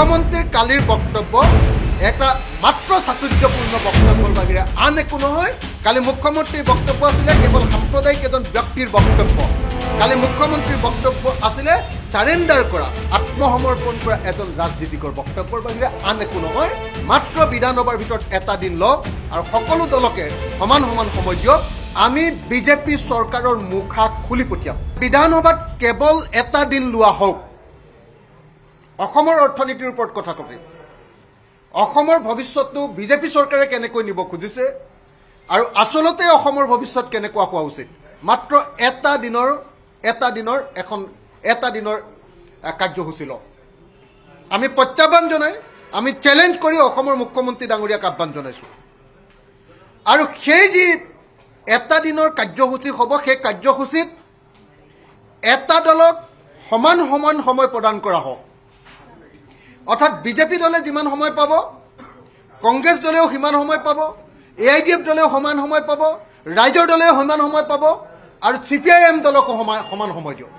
মুখ্যমন্ত্ৰীৰ কালিৰ বক্তব্য এটা মাত্ৰ চাতুৰ্যপূৰ্ণ বক্তব্যৰ বাহিৰে আন একো নহয় কালি মুখ্যমন্ত্ৰীৰ বক্তব্য আছিলে কেৱল সাম্প্ৰদায়িক এজন ব্যক্তিৰ বক্তব্য কালি মুখ্যমন্ত্ৰীৰ বক্তব্য আছিলে চাৰেন্দাৰ কৰা আত্মসমৰ্পণ কৰা এজন ৰাজনীতিকৰ বক্তব্যৰ বাহিৰে আন একো নহয় মাত্ৰ বিধানসভাৰ ভিতৰত এটা দিন লওক আৰু সকলো দলকে সমান সমান সময় দিয়ক আমি বিজেপি চৰকাৰৰ মুখা খুলি পঠিয়াম বিধানসভাত কেৱল এটা দিন লোৱা হওক অসমৰ অৰ্থনীতিৰ ওপৰত কথা কবি অসমৰ ভৱিষ্যতটো বিজেপি চৰকাৰে কেনেকৈ নিব খুজিছে আৰু আচলতে অসমৰ ভৱিষ্যত কেনেকুৱা হোৱা উচিত মাত্ৰ এটা দিনৰ এটা দিনৰ এখন এটা দিনৰ কাৰ্যসূচী লওঁ আমি প্ৰত্যাহ্বান জনাই আমি চেলেঞ্জ কৰি অসমৰ মুখ্যমন্ত্ৰী ডাঙৰীয়াক আহ্বান জনাইছো আৰু সেই যি এটা দিনৰ কাৰ্যসূচী হ'ব সেই কাৰ্যসূচীত এটা দলক সমান সমান সময় প্ৰদান কৰা হওক অৰ্থাৎ বিজেপি দলে যিমান সময় পাব কংগ্ৰেছ দলেও সিমান সময় পাব এ আই ডি এফ দলেও সমান সময় পাব ৰাইজৰ দলেও সমান সময় পাব আৰু চি পি আই এম দলকো সমান সময় দিয়ক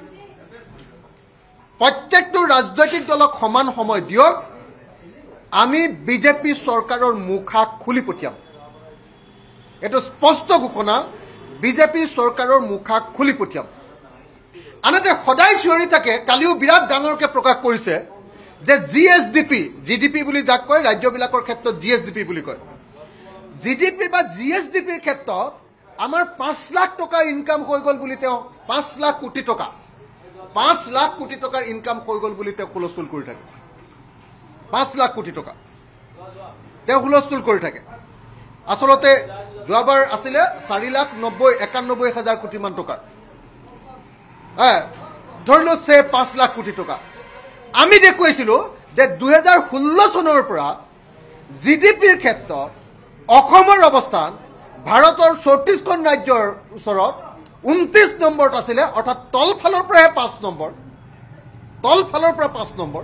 প্ৰত্যেকটো ৰাজনৈতিক দলক সমান সময় দিয়ক আমি বিজেপি চৰকাৰৰ মুখা খুলি পঠিয়াম এইটো স্পষ্ট ঘোষণা বিজেপি চৰকাৰৰ মুখা খুলি পঠিয়াম আনহাতে সদায় চিঞৰি থাকে কালিও বিৰাট ডাঙৰকৈ প্ৰকাশ কৰিছে যে G S D P G D P বুলি যাক কয় ৰাজ্যবিলাকৰ ক্ষেত্ৰত জি এছ ডি পি বুলি কয় জি ডি পি বা জি এছ ডি পিৰ ক্ষেত্ৰত আমাৰ পাঁচ লাখ টকা ইনকাম হৈ গ'ল বুলি তেওঁ পাঁচ লাখ কোটি টকা পাঁচ লাখ কোটি টকাৰ ইনকাম হৈ গ'ল বুলি তেওঁ হুলস্থুল কৰি থাকে পাঁচ লাখ কোটি টকা তেওঁ হুলস্থুল কৰি থাকে আচলতে যোৱাবাৰ আছিলে চাৰি লাখ নব্বৈ একানব্বৈ হাজাৰ কোটিমান টকা ধৰি লওক চে পাঁচ লাখ কোটি টকা আমি দেখুৱাইছিলোঁ যে দুহেজাৰ ষোল্ল চনৰ পৰা জি ডি পিৰ ক্ষেত্ৰত অসমৰ অৱস্থান ভাৰতৰ চৌত্ৰিছখন ৰাজ্যৰ ওচৰত ঊনত্ৰিছ নম্বৰত আছিলে অৰ্থাৎ তলফালৰ পৰাহে পাঁচ নম্বৰ তলফালৰ পৰা পাঁচ নম্বৰ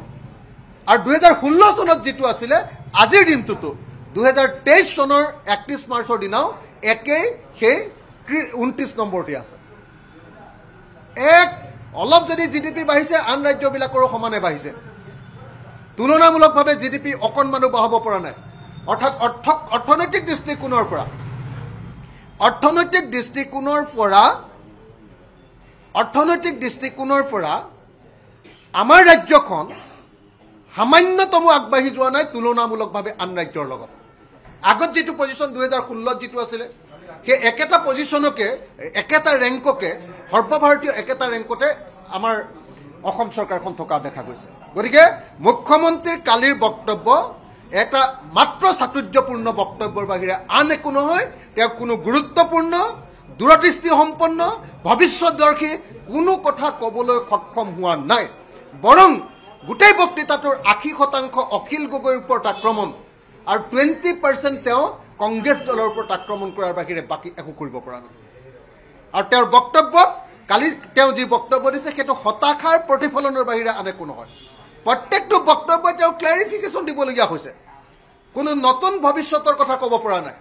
আৰু দুহেজাৰ ষোল্ল চনত যিটো আছিলে আজিৰ দিনটোতো দুহেজাৰ তেইছ চনৰ একত্ৰিছ মাৰ্চৰ দিনাও একেই সেই ঊনত্ৰিছ নম্বৰতে আছে এক অলপ যদি জি ডি পি বাঢ়িছে আন ৰাজ্যবিলাকৰো সমানে বাঢ়িছে তুলনামূলকভাৱে জি ডি পি অকণমানো বঢ়াব পৰা নাই অৰ্থাৎ অৰ্থ অৰ্থনৈতিক দৃষ্টিকোণৰ পৰা অৰ্থনৈতিক দৃষ্টিকোণৰ পৰা অৰ্থনৈতিক দৃষ্টিকোণৰ পৰা আমাৰ ৰাজ্যখন সামান্যতম আগবাঢ়ি যোৱা নাই তুলনামূলকভাৱে আন ৰাজ্যৰ লগত আগত যিটো পজিশ্যন দুহেজাৰ ষোল্লত যিটো আছিলে সেই একেটা পজিশ্যনকে একেটা ৰেংককে সৰ্বভাৰতীয় একেটা ৰেংকতে আমাৰ অসম চৰকাৰখন থকা দেখা গৈছে গতিকে মুখ্যমন্ত্ৰীৰ কালিৰ বক্তব্য এটা মাত্ৰ চাতুৰ্যপূৰ্ণ বক্তব্যৰ বাহিৰে আন একো নহয় তেওঁ কোনো গুৰুত্বপূৰ্ণ দূৰদৃষ্টিসম্পন্ন ভৱিষ্যতদৰ্শী কোনো কথা ক'বলৈ সক্ষম হোৱা নাই বৰং গোটেই বক্তৃতাটোৰ আশী শতাংশ অখিল গগৈৰ ওপৰত আক্ৰমণ আৰু টুৱেণ্টি পাৰ্চেণ্ট তেওঁ কংগ্ৰেছ দলৰ ওপৰত আক্ৰমণ কৰাৰ বাহিৰে বাকী একো কৰিব পৰা নাই আৰু তেওঁৰ বক্তব্য কালি তেওঁ যি বক্তব্য দিছে সেইটো হতাশাৰ প্ৰতিফলনৰ বাহিৰে আন একো নহয় প্ৰত্যেকটো বক্তব্যই তেওঁ ক্লেৰিফিকেশ্যন দিবলগীয়া হৈছে কোনো নতুন ভৱিষ্যতৰ কথা ক'ব পৰা নাই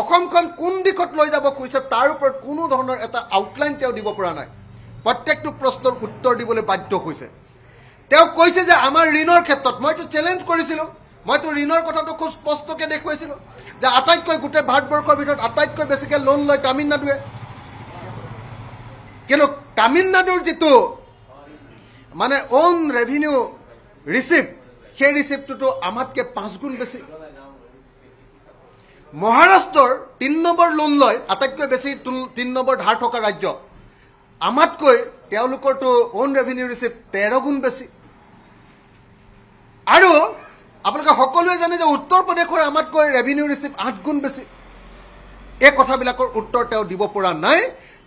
অসমখন কোন দিশত লৈ যাব খুজিছে তাৰ ওপৰত কোনো ধৰণৰ এটা আউটলাইন তেওঁ দিব পৰা নাই প্ৰত্যেকটো প্ৰশ্নৰ উত্তৰ দিবলৈ বাধ্য হৈছে তেওঁ কৈছে যে আমাৰ ঋণৰ ক্ষেত্ৰত মইতো চেলেঞ্জ কৰিছিলোঁ মইতো ঋণৰ কথাটো খুব স্পষ্টকৈ দেখুৱাইছিলোঁ যে আটাইতকৈ গোটেই ভাৰতবৰ্ষৰ ভিতৰত আটাইতকৈ বেছিকৈ লোন লয় তামিলনাডুৱে কিন্তু তামিলনাডুৰ যিটো মানে অন ৰেভিনিউ ৰিচিপ্ট সেই ৰিচিপ্টটোতো আমাতকৈ পাঁচ গুণ বেছি মহাৰাষ্ট্ৰৰ তিনি নম্বৰ লোন লয় আটাইতকৈ বেছি তিনি নম্বৰ ধাৰ থকা ৰাজ্য আমাতকৈ তেওঁলোকৰতো অন ৰেভিনিউ ৰিচিপ্ট তেৰ গুণ বেছি আৰু আপোনালোকে সকলোৱে জানে যে উত্তৰ প্ৰদেশৰ আমাতকৈ ৰেভিনিউ ৰিচিপ্ট আঠ গুণ বেছি এই কথাবিলাকৰ উত্তৰ তেওঁ দিব পৰা নাই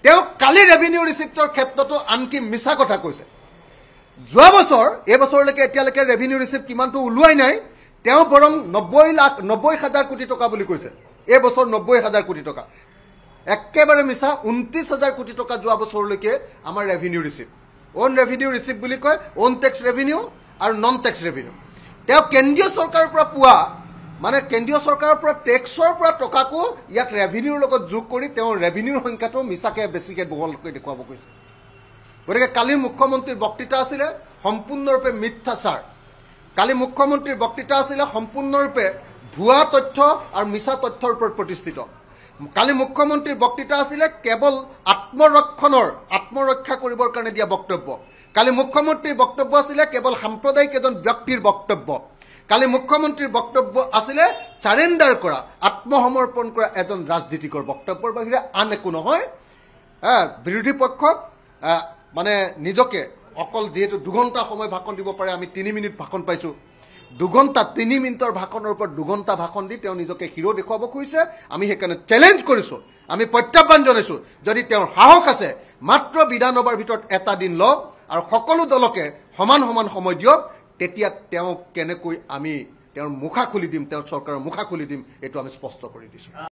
তেওঁ কালি ৰেভিনিউ ৰিচিপ্টৰ ক্ষেত্ৰতো আনকি মিছা কথা কৈছে যোৱা বছৰ এই বছৰলৈকে এতিয়ালৈকে ৰেভিনিউ ৰিচিপ্ট কিমানটো ওলোৱাই নাই তেওঁ বৰং নব্বৈ লাখ নব্বৈ হাজাৰ কোটি টকা বুলি কৈছে এই বছৰ নব্বৈ হাজাৰ কোটি টকা একেবাৰে মিছা ঊনত্ৰিছ হাজাৰ কোটি টকা যোৱা বছৰলৈকে আমাৰ revenue receipt own revenue receipt বুলি কয় অন টেক্স ৰেভিনিউ আৰু নন টেক্স ৰেভিনিউ তেওঁ কেন্দ্ৰীয় চৰকাৰৰ পৰা পোৱা মানে কেন্দ্ৰীয় চৰকাৰৰ পৰা টেক্সৰ পৰা টকাকো ইয়াত ৰেভিনিউৰ লগত যোগ কৰি তেওঁৰ ৰেভিনিউৰ সংখ্যাটো মিছাকৈ বেছিকৈ বহলকৈ দেখুৱাব কৈছে গতিকে কালি মুখ্যমন্ত্ৰীৰ বক্তৃতা আছিলে সম্পূৰ্ণৰূপে মিথ্যাচাৰ কালি মুখ্যমন্ত্ৰীৰ বক্তৃতা আছিলে সম্পূৰ্ণৰূপে ভুৱা তথ্য আৰু মিছা তথ্যৰ ওপৰত প্ৰতিষ্ঠিত কালি মুখ্যমন্ত্ৰীৰ বক্তৃতা আছিলে কেৱল আত্মৰক্ষণৰ আত্মৰক্ষা কৰিবৰ কাৰণে দিয়া বক্তব্য কালি মুখ্যমন্ত্ৰীৰ বক্তব্য আছিলে কেৱল সাম্প্ৰদায়িক এজন ব্যক্তিৰ বক্তব্য কালি মুখ্যমন্ত্ৰীৰ বক্তব্য আছিলে চাৰেণ্ডাৰ কৰা আত্মসমৰ্পণ কৰা এজন ৰাজনীতিকৰ বক্তব্যৰ বাহিৰে আন একো নহয় বিৰোধী পক্ষক মানে নিজকে অকল যিহেতু দুঘণ্টা সময় ভাষণ দিব পাৰে আমি তিনি মিনিট ভাষণ পাইছোঁ দুঘণ্টা তিনি মিনিটৰ ভাষণৰ ওপৰত দুঘণ্টা ভাষণ দি তেওঁ নিজকে হিৰ' দেখুৱাব খুজিছে আমি সেইকাৰণে চেলেঞ্জ কৰিছোঁ আমি প্ৰত্যাহ্বান জনাইছোঁ যদি তেওঁৰ সাহস আছে মাত্ৰ বিধানসভাৰ ভিতৰত এটা দিন লওক আৰু সকলো দলকে সমান সমান সময় দিয়ক তেতিয়া তেওঁক কেনেকৈ আমি তেওঁৰ মুখা খুলি দিম তেওঁৰ চৰকাৰৰ মুখা খুলি দিম এইটো আমি স্পষ্ট কৰি দিছোঁ